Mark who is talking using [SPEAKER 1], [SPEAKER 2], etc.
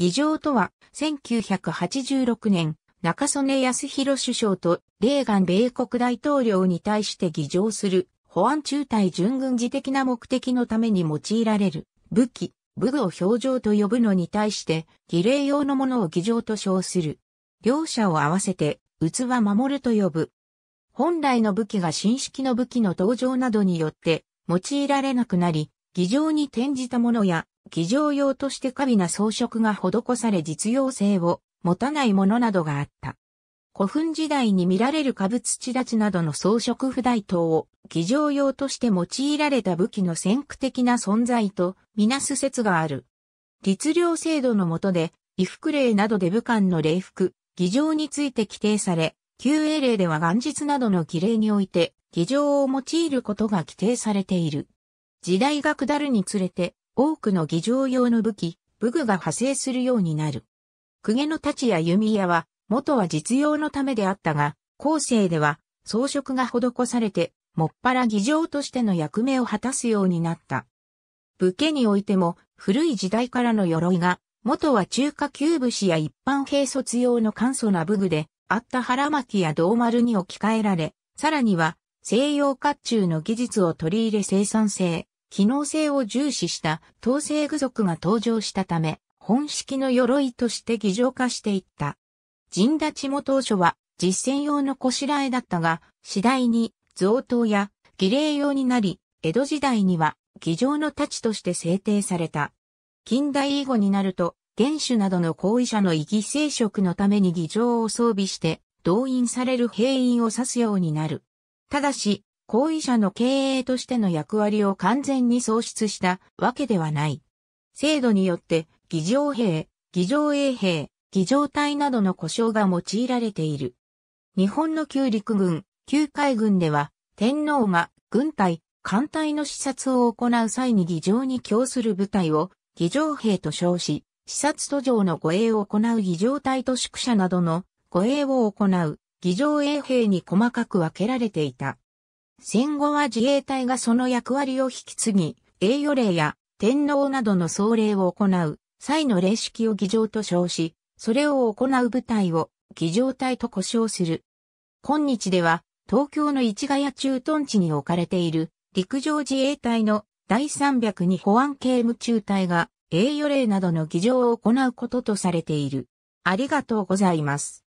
[SPEAKER 1] 議場とは、1986年、中曽根康弘首相とレーガン米国大統領に対して議場する、保安中隊準軍事的な目的のために用いられる、武器、武具を表情と呼ぶのに対して、儀礼用のものを議場と称する。両者を合わせて、器守ると呼ぶ。本来の武器が新式の武器の登場などによって、用いられなくなり、議場に転じたものや、議場用として華美な装飾が施され実用性を持たないものなどがあった。古墳時代に見られる下仏地立ちなどの装飾不代等を議場用として用いられた武器の先駆的な存在とみなす説がある。律令制度の下で、衣服令などで武官の礼服、議場について規定され、旧英令では元日などの儀礼において、議場を用いることが規定されている。時代が下るにつれて、多くの儀仗用の武器、武具が派生するようになる。公家の太刀や弓矢は、元は実用のためであったが、後世では装飾が施されて、もっぱら儀仗としての役目を果たすようになった。武家においても、古い時代からの鎧が、元は中華急武士や一般兵卒用の簡素な武具で、あった腹巻や胴丸に置き換えられ、さらには、西洋甲冑の技術を取り入れ生産性、機能性を重視した統制具足が登場したため、本式の鎧として擬状化していった。陣立ちも当初は実践用のこしらえだったが、次第に贈答や儀礼用になり、江戸時代には議場の太刀として制定された。近代以後になると、元首などの行為者の異議生殖のために議場を装備して、動員される兵員を指すようになる。ただし、行為者の経営としての役割を完全に喪失したわけではない。制度によって、議場兵、議場衛兵、議場隊などの故障が用いられている。日本の旧陸軍、旧海軍では、天皇が軍隊、艦隊の視察を行う際に議場に供する部隊を、議場兵と称し、視察途上の護衛を行う議場隊と宿舎などの護衛を行う議場衛兵に細かく分けられていた。戦後は自衛隊がその役割を引き継ぎ、栄誉礼や天皇などの総礼を行う際の礼式を儀仗と称し、それを行う部隊を儀仗隊と呼称する。今日では東京の市ヶ谷駐屯地に置かれている陸上自衛隊の第302保安警務中隊が栄誉礼などの儀仗を行うこととされている。ありがとうございます。